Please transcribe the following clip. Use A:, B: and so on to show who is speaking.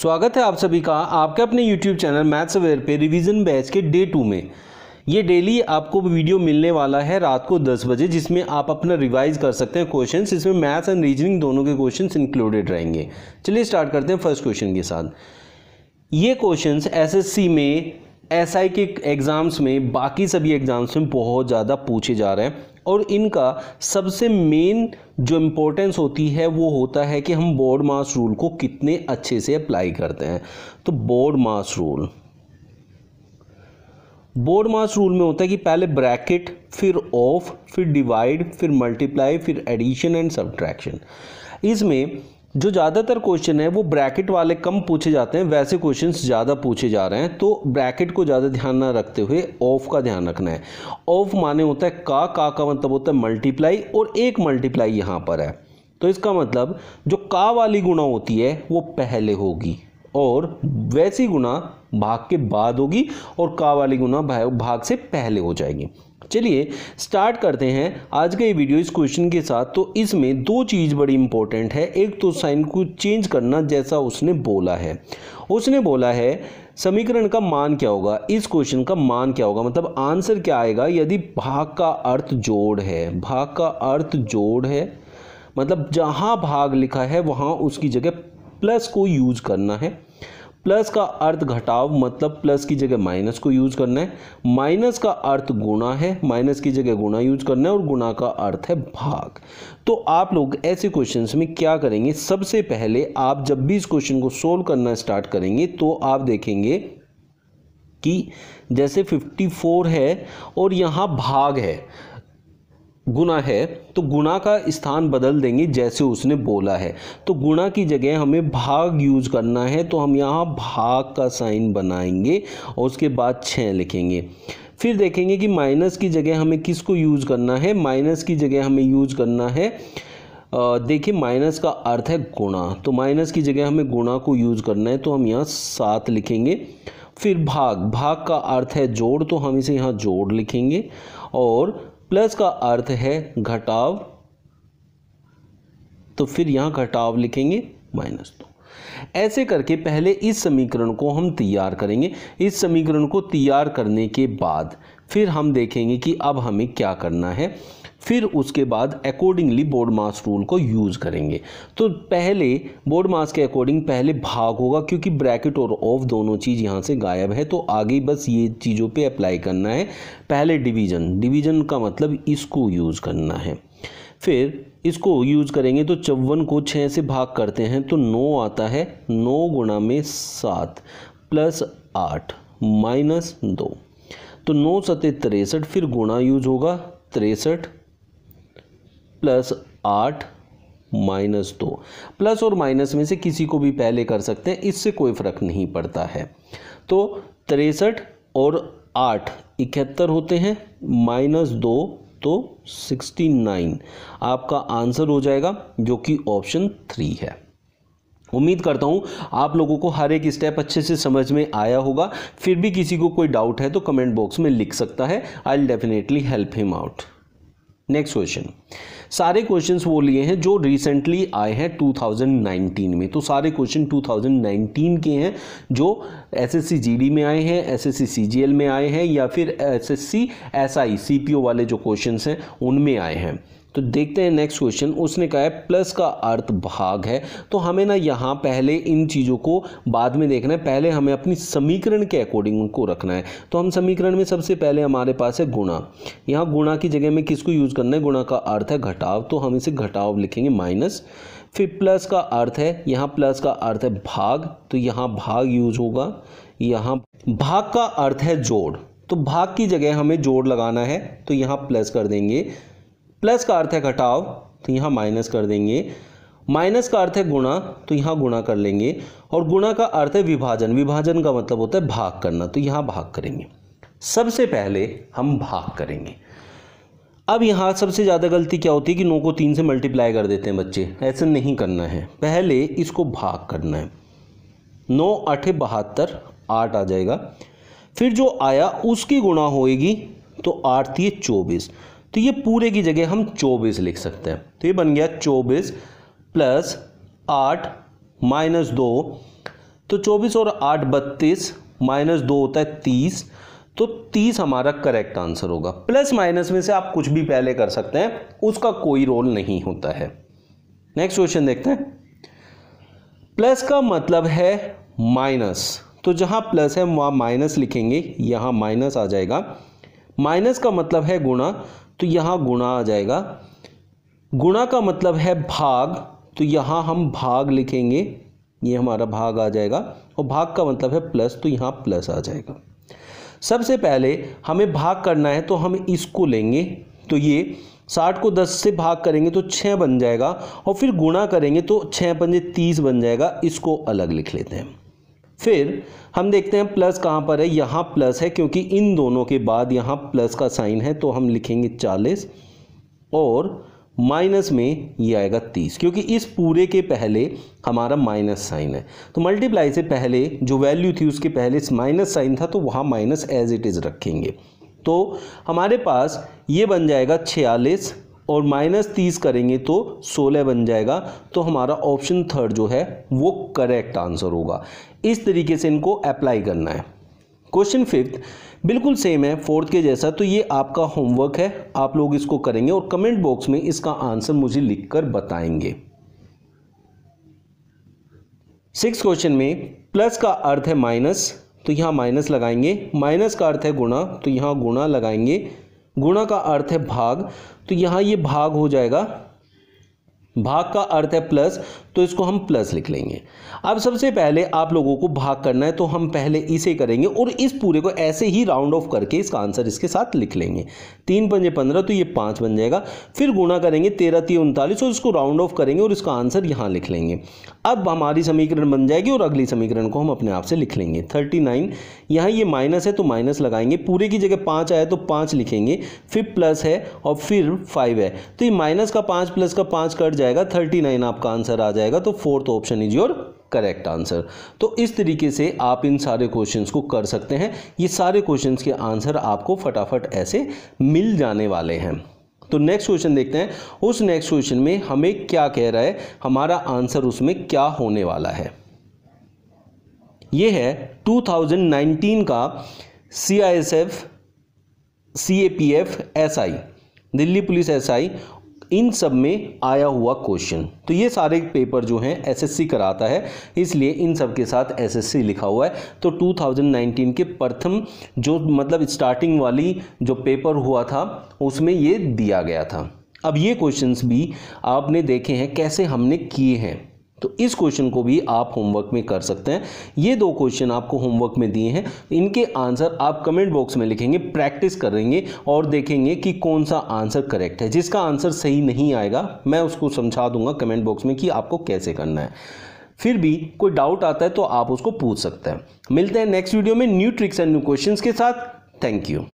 A: स्वागत है आप सभी का आपके अपने YouTube चैनल मैथ्स अवेयर पे रिवीजन बैच के डे टू में ये डेली आपको वीडियो मिलने वाला है रात को 10 बजे जिसमें आप अपना रिवाइज कर सकते हैं क्वेश्चन इसमें मैथ्स एंड रीजनिंग दोनों के क्वेश्चन इंक्लूडेड रहेंगे चलिए स्टार्ट करते हैं फर्स्ट क्वेश्चन के साथ ये क्वेश्चन एस में एस SI के एग्ज़ाम्स में बाकी सभी एग्ज़ाम्स में बहुत ज़्यादा पूछे जा रहे हैं और इनका सबसे मेन जो इम्पोर्टेंस होती है वो होता है कि हम बोर्ड मास रूल को कितने अच्छे से अप्लाई करते हैं तो BODMAS rule BODMAS rule में होता है कि पहले ब्रैकेट फिर ऑफ फिर डिवाइड फिर मल्टीप्लाई फिर एडिशन एंड सब्ट्रैक्शन इसमें जो ज़्यादातर क्वेश्चन है वो ब्रैकेट वाले कम पूछे जाते हैं वैसे क्वेश्चन ज़्यादा पूछे जा रहे हैं तो ब्रैकेट को ज़्यादा ध्यान ना रखते हुए ऑफ का ध्यान रखना है ऑफ माने होता है का का का मतलब होता है मल्टीप्लाई और एक मल्टीप्लाई यहाँ पर है तो इसका मतलब जो का वाली गुणा होती है वो पहले होगी और वैसी गुणा भाग के बाद होगी और का वाली गुना भाग से पहले हो जाएगी चलिए स्टार्ट करते हैं आज का ये वीडियो इस क्वेश्चन के साथ तो इसमें दो चीज़ बड़ी इंपॉर्टेंट है एक तो साइन को चेंज करना जैसा उसने बोला है उसने बोला है समीकरण का मान क्या होगा इस क्वेश्चन का मान क्या होगा मतलब आंसर क्या आएगा यदि भाग का अर्थ जोड़ है भाग का अर्थ जोड़ है मतलब जहाँ भाग लिखा है वहाँ उसकी जगह प्लस को यूज करना है प्लस का अर्थ घटाव मतलब प्लस की जगह माइनस को यूज करना है माइनस का अर्थ गुणा है माइनस की जगह गुणा यूज करना है और गुणा का अर्थ है भाग तो आप लोग ऐसे क्वेश्चन में क्या करेंगे सबसे पहले आप जब भी इस क्वेश्चन को सोल्व करना स्टार्ट करेंगे तो आप देखेंगे कि जैसे 54 है और यहाँ भाग है गुना है तो गुना का स्थान बदल देंगे जैसे उसने बोला है तो गुना की जगह हमें भाग यूज करना है तो हम यहाँ भाग का साइन बनाएंगे और उसके बाद छः लिखेंगे फिर देखेंगे कि माइनस की जगह हमें किसको यूज करना है माइनस की जगह हमें यूज करना है देखिए माइनस का अर्थ है गुणा तो माइनस की जगह हमें गुणा को यूज़ करना है तो हम यहाँ सात लिखेंगे फिर भाग भाग का अर्थ है जोड़ तो हम इसे यहाँ जोड़ लिखेंगे और प्लस का अर्थ है घटाव तो फिर यहां घटाव लिखेंगे माइनस दो ऐसे करके पहले इस समीकरण को हम तैयार करेंगे इस समीकरण को तैयार करने के बाद फिर हम देखेंगे कि अब हमें क्या करना है फिर उसके बाद अकॉर्डिंगली बोर्ड मास रूल को यूज़ करेंगे तो पहले बोर्ड मास के अकॉर्डिंग पहले भाग होगा क्योंकि ब्रैकेट और ऑफ दोनों चीज़ यहाँ से गायब है तो आगे बस ये चीज़ों पे अप्लाई करना है पहले डिवीज़न डिवीज़न का मतलब इसको यूज़ करना है फिर इसको यूज़ करेंगे तो चौवन को छः से भाग करते हैं तो नौ आता है नौ गुणा में सात प्लस आठ माइनस दो तो नौ सतह तिरसठ फिर गुणा यूज होगा तिरसठ प्लस आठ माइनस दो प्लस और माइनस में से किसी को भी पहले कर सकते हैं इससे कोई फ़र्क नहीं पड़ता है तो तिरसठ और आठ इकहत्तर होते हैं माइनस दो तो सिक्सटी नाइन आपका आंसर हो जाएगा जो कि ऑप्शन थ्री है उम्मीद करता हूं आप लोगों को हर एक स्टेप अच्छे से समझ में आया होगा फिर भी किसी को कोई डाउट है तो कमेंट बॉक्स में लिख सकता है I definitely help him out next question सारे क्वेश्चंस वो लिए हैं जो रिसेंटली आए हैं 2019 में तो सारे क्वेश्चन 2019 के हैं जो एसएससी जीडी में आए हैं एसएससी सीजीएल में आए हैं या फिर एसएससी एसआई सीपीओ वाले जो क्वेश्चंस हैं उनमें आए हैं तो देखते हैं नेक्स्ट क्वेश्चन उसने कहा है प्लस का अर्थ भाग है तो हमें ना यहाँ पहले इन चीज़ों को बाद में देखना है पहले हमें अपनी समीकरण के अकॉर्डिंग उनको रखना है तो हम समीकरण में सबसे पहले हमारे पास है गुणा यहाँ गुणा की जगह में किसको यूज़ करना है गुणा का अर्थ है घटाव तो हम इसे घटाव लिखेंगे माइनस फिर प्लस का अर्थ है यहाँ प्लस का अर्थ है भाग तो यहाँ भाग यूज होगा यहाँ भाग का अर्थ है जोड़ तो भाग की जगह हमें जोड़ लगाना है तो यहाँ प्लस कर देंगे प्लस का अर्थ है घटाव तो यहाँ माइनस कर देंगे माइनस का अर्थ है गुणा तो यहाँ गुणा कर लेंगे और गुणा का अर्थ है विभाजन विभाजन का मतलब होता है भाग करना तो यहाँ भाग करेंगे सबसे पहले हम भाग करेंगे अब यहाँ सबसे ज़्यादा गलती क्या होती है कि नौ को तीन से मल्टीप्लाई कर देते हैं बच्चे ऐसे नहीं करना है पहले इसको भाग करना है नौ अठे बहत्तर आठ आ जाएगा फिर जो आया उसकी गुणा होएगी तो आठ थी चौबीस तो ये पूरे की जगह हम चौबीस लिख सकते हैं तो ये बन गया चौबीस प्लस आठ माइनस दो तो चौबीस और आठ बत्तीस माइनस दो होता है तीस तो तीस हमारा करेक्ट आंसर होगा प्लस माइनस में से आप कुछ भी पहले कर सकते हैं उसका कोई रोल नहीं होता है नेक्स्ट क्वेश्चन देखते हैं प्लस का मतलब है माइनस तो जहां प्लस है वहां माइनस लिखेंगे यहां माइनस आ जाएगा माइनस का मतलब है गुणा तो यहाँ गुणा आ जाएगा गुणा का मतलब है भाग तो यहाँ हम भाग लिखेंगे ये हमारा भाग आ जाएगा और भाग का मतलब है प्लस तो यहाँ प्लस आ जाएगा सबसे पहले हमें भाग करना है तो हम इसको लेंगे तो ये साठ को दस से भाग करेंगे तो छः बन जाएगा और फिर गुणा करेंगे तो छः पंजे तीस बन जाएगा इसको अलग लिख लेते हैं फिर हम देखते हैं प्लस कहाँ पर है यहाँ प्लस है क्योंकि इन दोनों के बाद यहाँ प्लस का साइन है तो हम लिखेंगे चालीस और माइनस में ये आएगा तीस क्योंकि इस पूरे के पहले हमारा माइनस साइन है तो मल्टीप्लाई से पहले जो वैल्यू थी उसके पहले माइनस साइन था तो वहाँ माइनस एज इट इज़ रखेंगे तो हमारे पास ये बन जाएगा छियालीस और माइनस तीस करेंगे तो सोलह बन जाएगा तो हमारा ऑप्शन थर्ड जो है वो करेक्ट आंसर होगा इस तरीके से इनको अप्लाई करना है क्वेश्चन फिफ्थ बिल्कुल सेम है फोर्थ के जैसा तो ये आपका होमवर्क है आप लोग इसको करेंगे और कमेंट बॉक्स में इसका आंसर मुझे लिखकर बताएंगे सिक्स क्वेश्चन में प्लस का अर्थ है माइनस तो यहाँ माइनस लगाएंगे माइनस का अर्थ है गुणा तो यहाँ गुणा लगाएंगे गुणा का अर्थ है भाग तो यहाँ ये यह भाग हो जाएगा भाग का अर्थ है प्लस तो इसको हम प्लस लिख लेंगे अब सबसे पहले आप लोगों को भाग करना है तो हम पहले इसे करेंगे और इस पूरे को ऐसे ही राउंड ऑफ करके इसका आंसर इसके साथ लिख लेंगे तीन पंजे पंद्रह तो ये पाँच बन जाएगा फिर गुणा करेंगे तेरह तीन उनतालीस और इसको राउंड ऑफ करेंगे और इसका आंसर यहाँ लिख लेंगे अब हमारी समीकरण बन जाएगी और अगली समीकरण को हम अपने आप से लिख लेंगे थर्टी नाइन यहाँ ये माइनस है तो माइनस लगाएंगे पूरे की जगह पाँच आए तो पाँच लिखेंगे फिर प्लस है और फिर फाइव है तो ये माइनस का पाँच प्लस का पाँच कट जाएगा थर्टी नाइन आपका आंसर आ जाएगा जाएगा तो fourth option is your correct answer तो इस तरीके से आप इन सारे क्वेश्चंस को कर सकते हैं ये सारे क्वेश्चंस के आंसर आपको फटाफट ऐसे मिल जाने वाले हैं तो नेक्स्ट क्वेश्चन देखते हैं उस नेक्स्ट क्वेश्चन में हमें क्या कह रहा है हमारा आंसर उसमें क्या होने वाला है ये है 2019 का C I S F Delhi police SI इन सब में आया हुआ क्वेश्चन तो ये सारे पेपर जो हैं एसएससी कराता है इसलिए इन सब के साथ एसएससी लिखा हुआ है तो 2019 के प्रथम जो मतलब स्टार्टिंग वाली जो पेपर हुआ था उसमें ये दिया गया था अब ये क्वेश्चंस भी आपने देखे हैं कैसे हमने किए हैं तो इस क्वेश्चन को भी आप होमवर्क में कर सकते हैं ये दो क्वेश्चन आपको होमवर्क में दिए हैं इनके आंसर आप कमेंट बॉक्स में लिखेंगे प्रैक्टिस करेंगे और देखेंगे कि कौन सा आंसर करेक्ट है जिसका आंसर सही नहीं आएगा मैं उसको समझा दूंगा कमेंट बॉक्स में कि आपको कैसे करना है फिर भी कोई डाउट आता है तो आप उसको पूछ सकते हैं मिलते हैं नेक्स्ट वीडियो में new tricks and new question के साथ थैंक यू